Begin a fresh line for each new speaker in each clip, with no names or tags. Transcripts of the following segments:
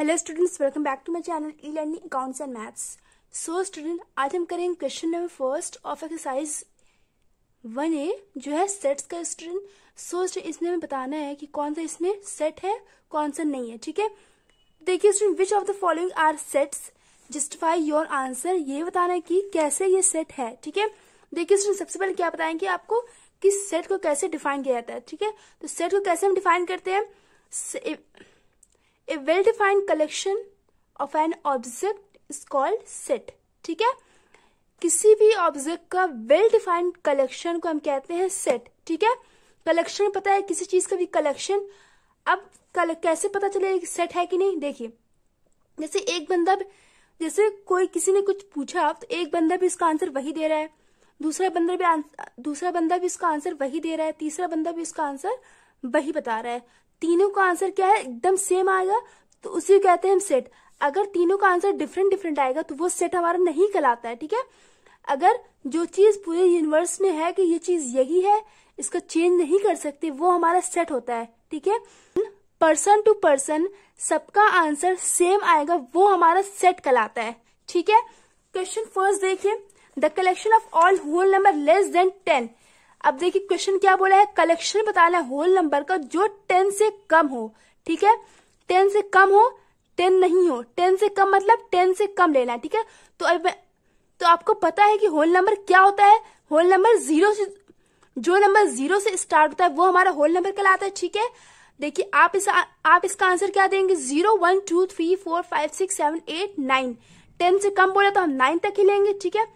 hello students welcome back to my channel e learning accounts and maths so student आज हम करेंगे question number first of exercise one A जो है sets का student so so, इसमें हमें बताना है कि कौन सा इसमें सेट है कौन सा नहीं है ठीक है देखिए student which of the following are sets justify your answer ये बताना है कि कैसे ये सेट है ठीक है देखिए स्टूडेंट सबसे पहले क्या बताएंगे आपको किस सेट को कैसे डिफाइन किया जाता है ठीक है तो सेट को कैसे हम डिफाइन करते हैं a well defined collection of an object is called set ठीक है किसी भी ऑब्जेक्ट का वेल डिफाइंड कलेक्शन को हम कहते हैं सेट ठीक है कलेक्शन पता है किसी चीज का भी कलेक्शन अब कल, कैसे पता चले सेट है कि नहीं देखिए जैसे एक बंदा जैसे कोई किसी ने कुछ पूछा तो एक बंदा भी इसका आंसर वही दे रहा है दूसरा बंदा भी दूसरा बंदा भी इसका आंसर वही दे रहा है तीसरा बंदा भी इसका आंसर वही बता रहा है तीनों का आंसर क्या है एकदम सेम आएगा तो उसी को कहते हैं हम सेट अगर तीनों का आंसर डिफरेंट डिफरेंट आएगा तो वो सेट हमारा नहीं कहलाता है ठीक है अगर जो चीज पूरे यूनिवर्स में है कि ये चीज यही है इसको चेंज नहीं कर सकते वो हमारा सेट होता है ठीक है पर्सन टू पर्सन सबका आंसर सेम आएगा वो हमारा सेट कहलाता है ठीक है क्वेश्चन फर्स्ट देखिए the collection of all whole number less than ten अब देखिए क्वेश्चन क्या बोला है कलेक्शन बताना है होल नंबर का जो टेन से कम हो ठीक है टेन से कम हो टेन नहीं हो टेन से कम मतलब टेन से कम लेना है ठीक है तो अब तो आपको पता है कि होल नंबर क्या होता है होल नंबर जीरो से जो नंबर जीरो से स्टार्ट होता है वो हमारा होल नंबर कहलाता है ठीक है देखिए आप इस आप इसका आंसर क्या देंगे zero one two three four five six seven eight nine ten से कम बोले तो हम नाइन तक ही लेंगे ठीक है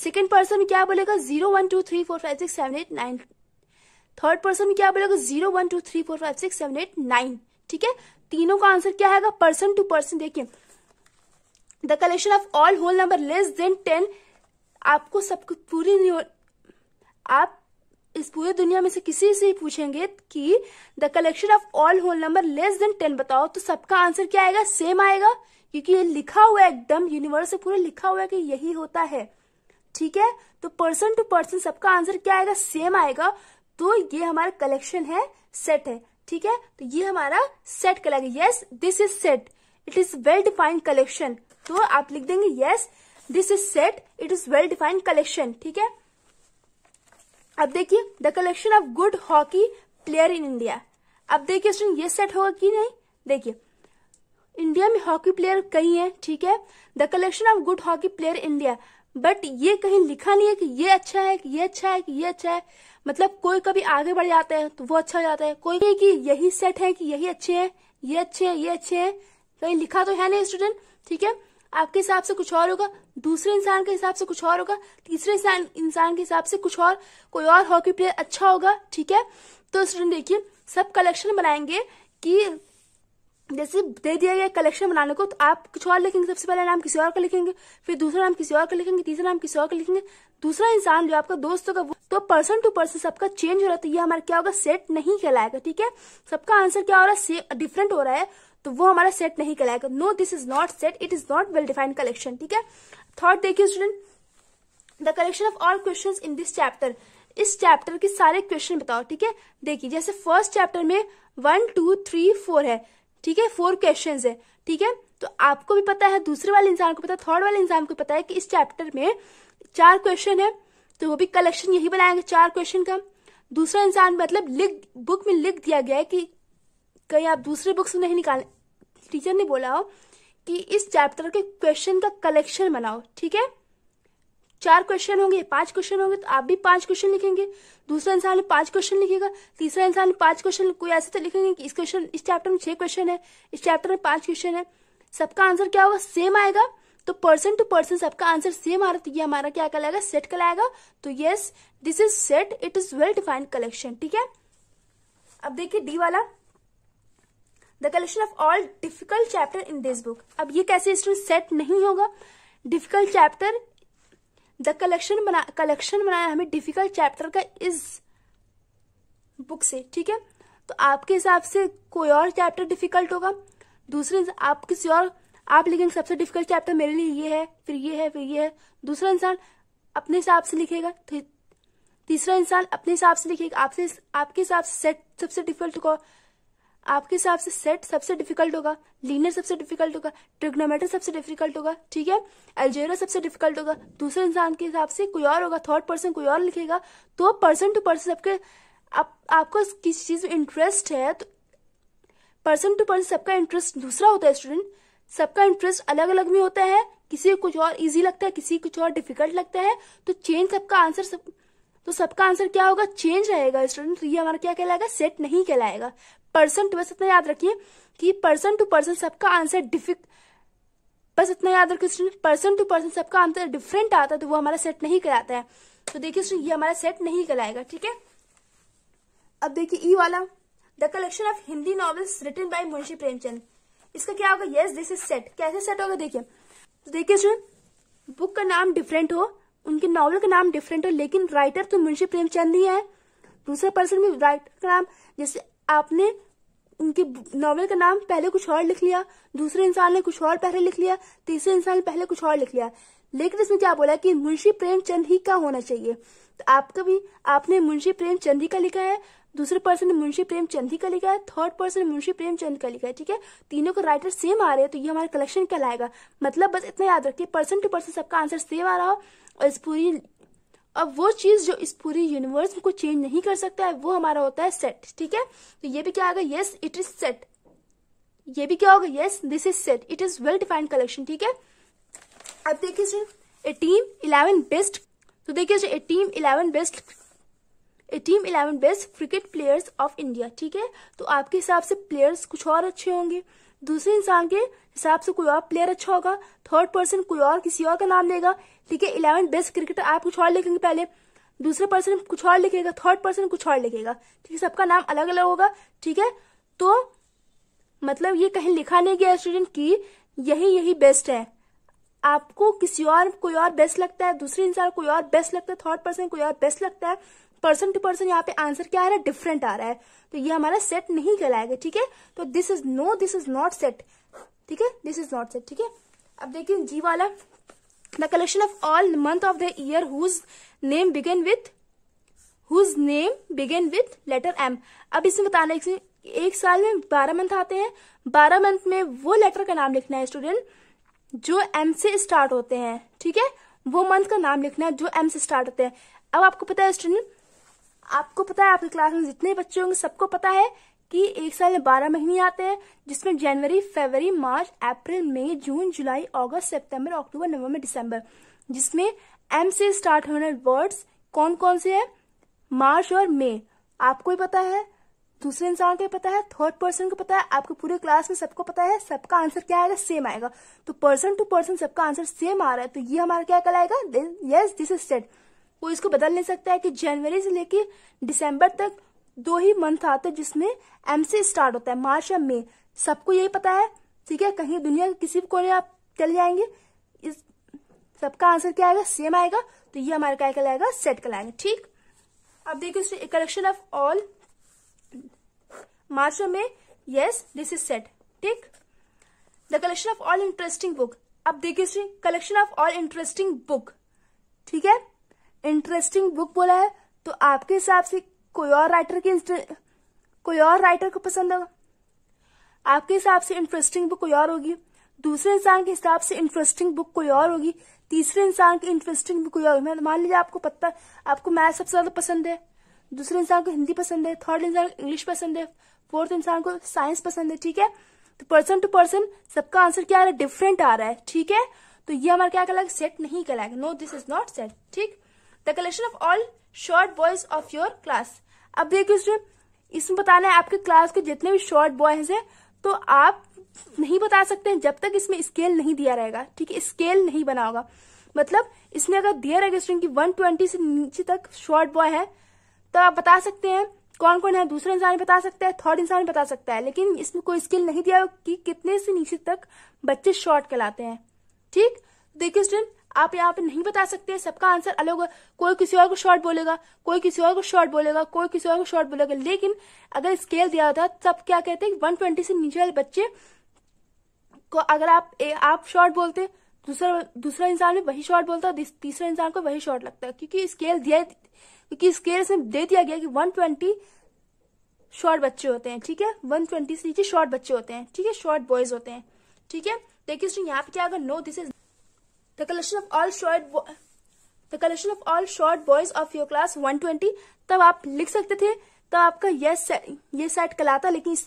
सेकेंड पर्सन क्या बोलेगा zero one two three four five six seven eight nine third person क्या बोलेगा zero one two three four five six seven eight nine ठीक है तीनों का आंसर क्या है पर्सन टू पर्सन देखिए the collection of all whole number less than ten आपको सबको पूरी आप इस पूरी दुनिया में से किसी से ही पूछेंगे कि the collection of all whole number less than ten बताओ तो सबका आंसर क्या आएगा सेम आएगा क्योंकि ये लिखा हुआ एकदम यूनिवर्स से पूरा लिखा हुआ है कि यही होता है ठीक है तो पर्सन टू पर्सन सबका आंसर क्या आएगा सेम आएगा तो ये हमारा कलेक्शन है सेट है ठीक है तो ये हमारा set collection yes this is set it is well defined collection तो आप लिख देंगे yes this is set it is well defined collection ठीक है अब देखिए the collection of good hockey player in India अब देखिए स्टूडेंट ये सेट होगा कि नहीं देखिए इंडिया में हॉकी प्लेयर कई हैं ठीक है the collection of good hockey player India but ये कहीं लिखा नहीं है कि ये अच्छा है कि ये अच्छा है कि ये अच्छा है मतलब कोई कभी आगे बढ़ जाता है तो वो अच्छा हो जाता है कोई नहीं कि यही सेट है कि यही अच्छे हैं ये अच्छे हैं ये अच्छे हैं कहीं लिखा तो है नहीं स्टूडेंट ठीक है आपके हिसाब से कुछ और होगा दूसरे इंसान के हिसाब से कुछ और होगा तीसरे इंसान के हिसाब से कुछ और कोई और हॉकी प्लेयर अच्छा होगा ठीक है तो स्टूडेंट देखिए सब कलेक्शन बनाएंगे कि जैसे दे दिया गया कलेक्शन बनाने को तो आप कुछ और लिखेंगे सबसे पहले नाम किसी और का लिखेंगे फिर दूसरा नाम किसी और का लिखेंगे तीसरा नाम किसी और का लिखेंगे दूसरा इंसान जो आपका दोस्त होगा वो तो पर्सन टू पर्सन सबका चेंज हो रहा है तो ये हमारा क्या होगा सेट नहीं कहलाएगा ठीक है सबका आंसर क्या हो रहा है डिफरेंट हो रहा है तो वो हमारा सेट नहीं कहलाएगा no this is not set it is not well defined collection ठीक है थर्ड देखिए student the collection of all question in this chapter इस चैप्टर के सारे क्वेश्चन बताओ ठीक है देखिए जैसे फर्स्ट चैप्टर में वन टू थ्री फोर है ठीक है फोर क्वेश्चन है ठीक है तो आपको भी पता है दूसरे वाले इंसान को पता है थर्ड वाले इंसान को पता है कि इस चैप्टर में चार क्वेश्चन है तो वो भी कलेक्शन यही बनाएंगे चार क्वेश्चन का दूसरा इंसान मतलब लिख बुक में लिख दिया गया है कि कहीं आप दूसरे बुक से नहीं निकाल टीचर ने बोला हो कि इस चैप्टर के क्वेश्चन का कलेक्शन बनाओ ठीक है चार क्वेश्चन होंगे पांच क्वेश्चन होंगे तो आप भी पांच क्वेश्चन लिखेंगे दूसरा इंसान पांच क्वेश्चन लिखेगा तीसरा इंसान पांच क्वेश्चन कोई ऐसे तो लिखेंगे कि इस क्वेश्चन इस चैप्टर में छह क्वेश्चन है इस चैप्टर में पांच क्वेश्चन है सबका आंसर क्या होगा सेम आएगा तो पर्सन टू पर्सन सबका आंसर सेम आ रहा है तो ये हमारा क्या कहलाएगा सेट कहलाएगा तो yes this is set it is well defined collection ठीक है अब देखिए डी वाला the collection of all difficult chapter in this book अब ये कैसे स्टूडेंट सेट नहीं होगा डिफिकल्ट चैप्टर द कलेक्शन बना कलेक्शन बनाया हमें डिफिकल्ट चैप्टर का इस बुक से ठीक है तो आपके हिसाब से कोई और चैप्टर डिफिकल्ट होगा दूसरे आप किसी और आप लिखेंगे सबसे डिफिकल्ट चैप्टर मेरे लिए ये है फिर ये है फिर ये है दूसरा इंसान अपने हिसाब से लिखेगा तीसरा इंसान अपने हिसाब से लिखेगा आपसे आपके हिसाब से सेट सबसे डिफिकल्ट आपके हिसाब से सेट सबसे डिफिकल्ट होगा लीनियर सबसे डिफिकल्ट होगा ट्रिग्नोमेटर सबसे डिफिकल्ट होगा ठीक है एल्जेरा सबसे डिफिकल्ट होगा दूसरे इंसान के हिसाब से कोई और होगा थर्ड पर्सन कोई और लिखेगा तो पर्सन टू पर्सन सबके आप आपको किसी चीज में इंटरेस्ट है तो पर्सन टू पर्सन सबका इंटरेस्ट दूसरा होता है स्टूडेंट सबका इंटरेस्ट अलग अलग में होता है किसी को कुछ और इजी लगता है किसी को कुछ और डिफिकल्ट लगता है तो चेंज सबका आंसर सब तो सबका आंसर क्या होगा चेंज रहेगा स्टूडेंट तो ये हमारा क्या कहलाएगा सेट नहीं कहलाएगा पर्सन टू तो बस इतना याद रखिए कि पर्सन टू पर्सन सबका आंसर डिफिक बस इतना याद रखिए स्टूडेंट पर्सन टू पर्सन सबका आंसर डिफरेंट आता है तो वो हमारा सेट नहीं कराता है तो देखिए स्टूडेंट ये हमारा सेट नहीं कराएगा ठीक है अब देखिए ई e वाला the collection of Hindi novels written by Munshi Premchand इसका क्या होगा यस दिस इज सेट कैसे सेट होगा देखिए तो देखिए स्टूडेंट बुक का नाम डिफरेंट हो उनके नॉवल का नाम डिफरेंट हो लेकिन राइटर तो मुंशी प्रेमचंद ही है दूसरे पर्सन भी राइटर का नाम जैसे आपने उनके नॉवल का नाम पहले कुछ और लिख लिया दूसरे इंसान ने कुछ और पहले लिख लिया तीसरे इंसान ने पहले कुछ और लिख लिया लेकिन इसमें क्या बोला कि मुंशी प्रेमचंद ही का होना चाहिए तो आपका भी आपने मुंशी प्रेमचंद ही का लिखा है दूसरे पर्सन ने मुंशी प्रेमचंद ही का लिखा है थर्ड पर्सन ने मुंशी प्रेमचंद का लिखा है ठीक है तीनों का राइटर सेम आ रहे हैं तो ये हमारा कलेक्शन कहलाएगा मतलब बस इतना याद रखिए पर्सन टू पर्सन सबका आंसर सेम आ रहा हो और इस पूरी अब वो चीज जो इस पूरी यूनिवर्स को चेंज नहीं कर सकता है वो हमारा होता है सेट ठीक है तो ये भी क्या गया यस इट इज सेट ये भी क्या होगा yes this is set it is well defined collection ठीक है अब देखिए सर एटीन इलेवन बेस्ट तो देखिए sir eighteen eleven best team eleven best cricket players of India ठीक है तो आपके हिसाब से प्लेयर्स कुछ और अच्छे होंगे दूसरे इंसान के हिसाब से कोई और प्लेयर अच्छा होगा थर्ड पर्सन कोई और किसी और का नाम लेगा ठीक है इलेवन बेस्ट क्रिकेटर आप कुछ और लिखेंगे पहले दूसरे पर्सन कुछ और लिखेगा थर्ड पर्सन कुछ और लिखेगा ठीक है सबका नाम अलग अलग होगा ठीक है तो मतलब ये कहीं लिखा नहीं गया स्टूडेंट की यही यही बेस्ट है आपको किसी और कोई और बेस्ट लगता है दूसरे इंसान कोई और बेस्ट लगता है थर्ड पर्सन कोई और बेस्ट लगता है पर्सन टू पर्सन यहाँ पे आंसर क्या आ रहा है डिफरेंट आ रहा है तो ये हमारा सेट नहीं कहलाएगा ठीक है तो this is no this is not set ठीक है दिस इज नॉट सेट ठीक है अब देखिए जी वाला the collection of all month of the year whose name begin with whose name begin with letter m अब इसमें बताने है एक साल में बारह मंथ आते हैं बारह मंथ में वो लेटर का नाम लिखना है स्टूडेंट जो एम से स्टार्ट होते हैं ठीक है वो मंथ का नाम लिखना है जो एम से स्टार्ट होते हैं अब आपको पता है स्टूडेंट आपको पता है आपकी क्लास में जितने बच्चे होंगे सबको पता है कि एक साल में बारह महीने आते हैं जिसमें जनवरी फरवरी मार्च अप्रैल मई जून जुलाई अगस्त सितंबर अक्टूबर नवंबर दिसंबर जिसमें एम से स्टार्ट होने वर्ड्स कौन कौन से हैं मार्च और मई आपको ही पता है दूसरे इंसान को पता है थर्ड पर्सन को पता है आपको पूरे क्लास में सबको पता है सबका आंसर क्या आएगा सेम आएगा तो पर्सन टू पर्सन सबका आंसर सेम आ रहा है तो ये हमारा क्या कहलाएगा यस दिस इज सेट कोई इसको बदल नहीं सकता है कि जनवरी से लेके दिसंबर तक दो ही मंथ आते हैं जिसमें एम से स्टार्ट होता है मार्च या मई सबको यही पता है ठीक है कहीं दुनिया के किसी भी कोने आप चले जाएंगे इस सबका आंसर क्या आएगा सेम आएगा तो ये हमारा क्या कहलाएगा सेट कहलाएंगे ठीक अब देखिए collection of all March May yes this is set ठीक the collection of all interesting book अब देखिए three collection of all interesting book ठीक है इंटरेस्टिंग बुक बोला है तो आपके हिसाब से कोई और राइटर की कोई और राइटर को पसंद होगा आपके हिसाब से इंटरेस्टिंग बुक कोई और होगी दूसरे इंसान के हिसाब से इंटरेस्टिंग बुक कोई और होगी तीसरे इंसान की इंटरेस्टिंग बुक कोई और होगी मान लीजिए आपको पता आपको मैथ सबसे ज्यादा पसंद है दूसरे इंसान को हिंदी पसंद है थर्ड इंसान को इंग्लिश पसंद है फोर्थ इंसान को साइंस पसंद है ठीक है तो पर्सन टू पर्सन सबका आंसर क्या आ रहा है डिफरेंट आ रहा है ठीक है तो ये हमारा क्या कहलाएगा सेट नहीं कहलाएगा no this is not set ठीक the collection of all short boys of your class अब देखिए उसमें इसमें बताना है आपके क्लास के जितने भी शॉर्ट बॉयज हैं तो आप नहीं बता सकते हैं जब तक इसमें स्केल नहीं दिया रहेगा ठीक है स्केल नहीं बना होगा मतलब इसमें अगर रहेगा स्टूडेंट की ट्वेंटी से नीचे तक शॉर्ट बॉय है तो आप बता सकते हैं कौन कौन है दूसरा इंसान बता सकता है थर्ड इंसान बता सकता है लेकिन इसमें कोई स्किल नहीं दिया कि कितने से नीचे तक बच्चे शॉर्ट कहलाते हैं ठीक देखिए स्टूडेंट आप यहाँ पे नहीं बता सकते सबका आंसर अलग होगा कोई किसी और को शॉर्ट बोलेगा कोई किसी और को शॉर्ट बोलेगा कोई किसी और को शॉर्ट बोलेगा लेकिन अगर स्केल दिया होता तब क्या कहते हैं वन ट्वेंटी से नीचे वाले बच्चे को अगर आप ए, आप शॉर्ट बोलते दूसरा दूसरा इंसान भी वही शॉर्ट बोलता है तीसरा इंसान को वही शॉर्ट लगता है क्योंकि स्केल दिया क्योंकि स्केल से दे दिया गया कि वन ट्वेंटी शॉर्ट बच्चे होते हैं ठीक है वन ट्वेंटी से नीचे शॉर्ट बच्चे होते हैं ठीक है शॉर्ट बॉयज होते हैं ठीक है देखिए यहाँ पे क्या अगर no this is The collection of all short the collection of all short boys of your class 120 तब आप लिख सकते थे तब आपका ये सेट ये सेट कहलाता लेकिन इस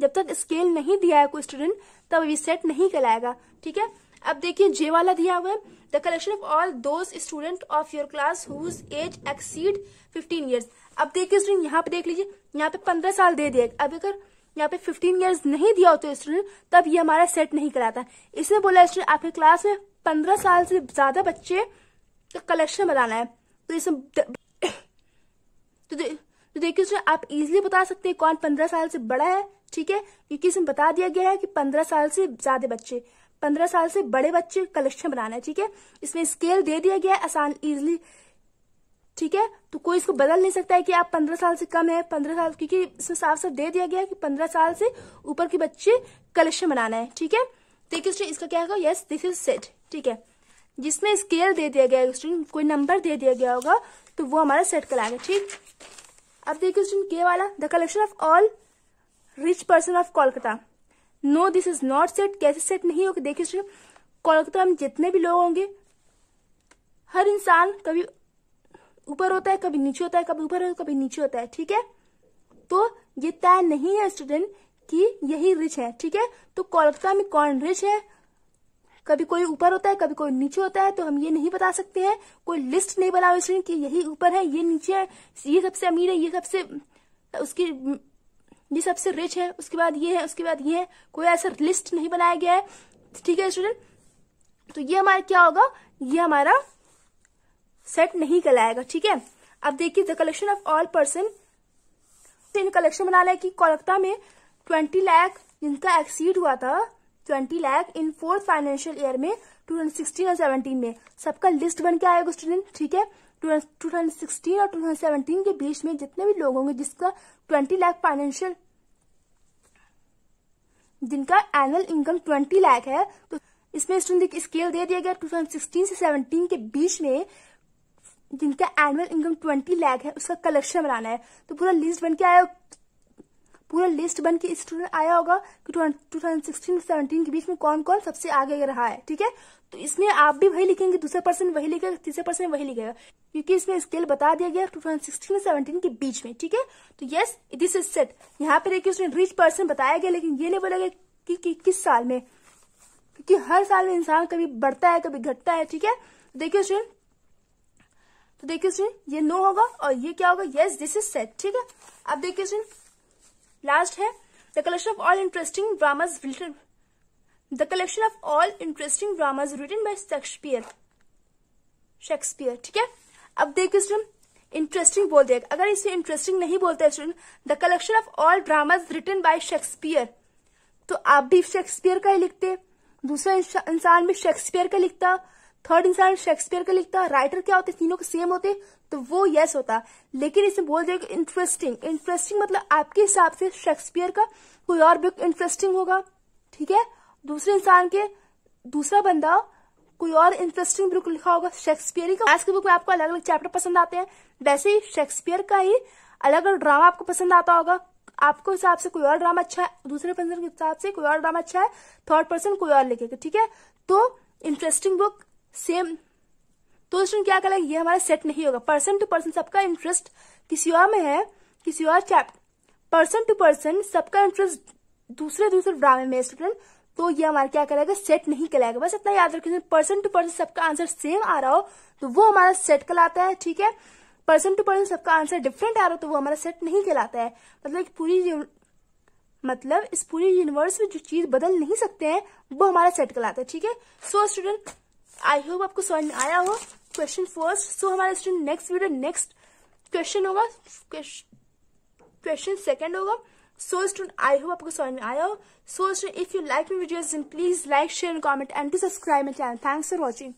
जब तक स्केल नहीं दिया है कोई स्टूडेंट तब ये सेट नहीं कहलाएगा ठीक है अब देखिए जे वाला दिया हुआ है द कलेक्शन ऑफ ऑल दो student of your class whose age exceed 15 years अब देखिए स्टूडेंट यहाँ पे देख लीजिए यहाँ पे 15 साल दे दिया अब अगर यहाँ पे 15 इयर्स नहीं दिया होता स्टूडेंट तब ये हमारा सेट नहीं कराता इसमें बोला स्टूडेंट आपके क्लास में 15 साल से ज्यादा बच्चे का कलेक्शन बनाना है तो इसमें तो, दे, तो देखिए स्टूडेंट आप इजिली बता सकते हैं कौन पंद्रह साल से बड़ा है ठीक है क्योंकि इसमें बता दिया गया है कि पंद्रह साल से ज्यादा बच्चे पंद्रह साल से बड़े बच्चे कलेक्शन बनाना है ठीक है इसमें स्केल दे दिया गया है आसान इजिली ठीक है तो कोई इसको बदल नहीं सकता है कि आप पंद्रह साल से कम है पंद्रह साल क्योंकि इसमें साफ साफ दे दिया गया कि पंद्रह साल से ऊपर के बच्चे कलेक्शन बनाना है ठीक है देखिए तो स्टूडेंट इसका क्या होगा यस दिस इज सेट ठीक है जिसमें स्केल दे दिया गया स्टूडेंट कोई नंबर दे दिया गया होगा तो वो हमारा सेट कराएगा ठीक अब देखिए स्टूडेंट के वाला the collection of all rich person of Kolkata no this is not set कैसे सेट नहीं होगा देखिए स्टूडेंट कोलकाता में जितने भी लोग होंगे हर इंसान कभी ऊपर होता है कभी नीचे होता है कभी ऊपर होता है कभी नीचे होता है ठीक है तो ये तय नहीं है स्टूडेंट कि यही रिच है ठीक है तो कोलकाता में कौन रिच है कभी कोई ऊपर होता है कभी कोई नीचे होता है तो हम ये नहीं बता सकते हैं कोई लिस्ट नहीं बना स्टूडेंट कि यही ऊपर है ये नीचे है ये सबसे अमीर है ये सबसे उसकी ये सबसे रिच है उसके बाद ये है उसके बाद ये है कोई ऐसा लिस्ट नहीं बनाया गया है ठीक है स्टूडेंट तो ये हमारा क्या होगा ये हमारा सेट नहीं कहलाएगा ठीक है अब देखिए the collection of all person in collection बना लिया की कोलकाता में ट्वेंटी लाख जिनका एक्सीड हुआ था twenty lakh in fourth financial year में टू थाउजेंड सिक्सटीन और सेवनटीन में सबका लिस्ट बन के आएगा स्टूडेंट ठीक है टू थाउजेंड सिक्सटीन और टू थाउजेंड सेवनटीन के बीच में जितने भी लोग होंगे जिसका ट्वेंटी लाख फाइनेंशियल जिनका एनुअल इनकम ट्वेंटी लाख है तो इसमें स्टूडेंट स्केल दे दिया गया टू सिक्सटीन से सेवनटीन के बीच में जिनका एनुअल इनकम ट्वेंटी लैख है उसका कलेक्शन बनाना है तो पूरा लिस्ट बन के आया पूरा लिस्ट बन के स्टूडेंट आया होगा कि टू थाउजेंड के बीच में कौन कौन सबसे आगे रहा है ठीक है तो इसमें आप भी वही लिखेंगे दूसरे पर्सन वही लिखेगा तीसरे पर्सन वही लिखेगा क्योंकि इसमें स्केल बता दिया गया टू थाउजेंड सिक्सटीन के बीच में ठीक है तो यस दिस इज सेट यहाँ पे देखिए उसमें रिच पर्सन बताया गया लेकिन ये नहीं बोला गया कि, कि किस साल में क्योंकि हर साल में इंसान कभी बढ़ता है कभी घटता है ठीक है देखिये स्टूडेंट तो देखिए स्टूडेंट ये नो होगा और ये क्या होगा यस दिस इज सेट ठीक है अब देखिए स्टूडेंट लास्ट है the collection of all interesting dramas written the collection of all interesting dramas written by Shakespeare Shakespeare ठीक है अब देखिए स्टूडेंट इंटरेस्टिंग बोल दिया अगर इसे इंटरेस्टिंग नहीं बोलते student the collection of all dramas written by Shakespeare तो आप भी शेक्सपियर का ही लिखते दूसरा इंसान भी शेक्सपियर का लिखता थर्ड इंसान शेक्सपियर का लिखता राइटर क्या होते तीनों के सेम होते तो वो यस yes होता लेकिन इसमें बोल दिया इंटरेस्टिंग इंटरेस्टिंग मतलब आपके हिसाब से शेक्सपियर का कोई और बुक इंटरेस्टिंग होगा ठीक है दूसरे इंसान के दूसरा बंदा कोई और इंटरेस्टिंग बुक लिखा होगा शेक्सपियर का आज के बुक में आपको अलग अलग चैप्टर पसंद आते हैं वैसे ही शेक्सपियर का ही अलग अलग ड्रामा आपको पसंद आता होगा आपको हिसाब से कोई और ड्रामा अच्छा है दूसरे पर्सन के हिसाब से कोई और ड्रामा अच्छा है थर्ड पर्सन कोई और लिखेगा ठीक है तो इंटरेस्टिंग बुक सेम तो स्टूडेंट क्या करेगा ये हमारा सेट नहीं होगा पर्सन टू पर्सन सबका इंटरेस्ट किसी और में है किसी और चैप्टर पर्सन टू पर्सन सबका इंटरेस्ट दूसरे दूसरे ड्रामे में स्टूडेंट तो ये हमारा क्या करेगा सेट नहीं कहलाएगा बस इतना याद रखें पर्सन टू पर्सन सबका आंसर सेम आ रहा हो तो वो हमारा सेट कहलाता है ठीक है पर्सन टू पर्सन सबका आंसर डिफरेंट आ रहा हो तो वो हमारा सेट नहीं कहलाता है मतलब पूरी मतलब इस पूरी यूनिवर्स में जो चीज बदल नहीं सकते हैं वो हमारा सेट कहलाता है ठीक है सो स्टूडेंट आई होप आपको समझ में आया हो क्वेश्चन फर्स्ट सो हमारा student next video next question होगा क्वेश्चन सेकेंड होगा सो स्टूडेंट आई होप आपको समझ में आया हो so student if you like me video please like share and comment and to subscribe my channel thanks for watching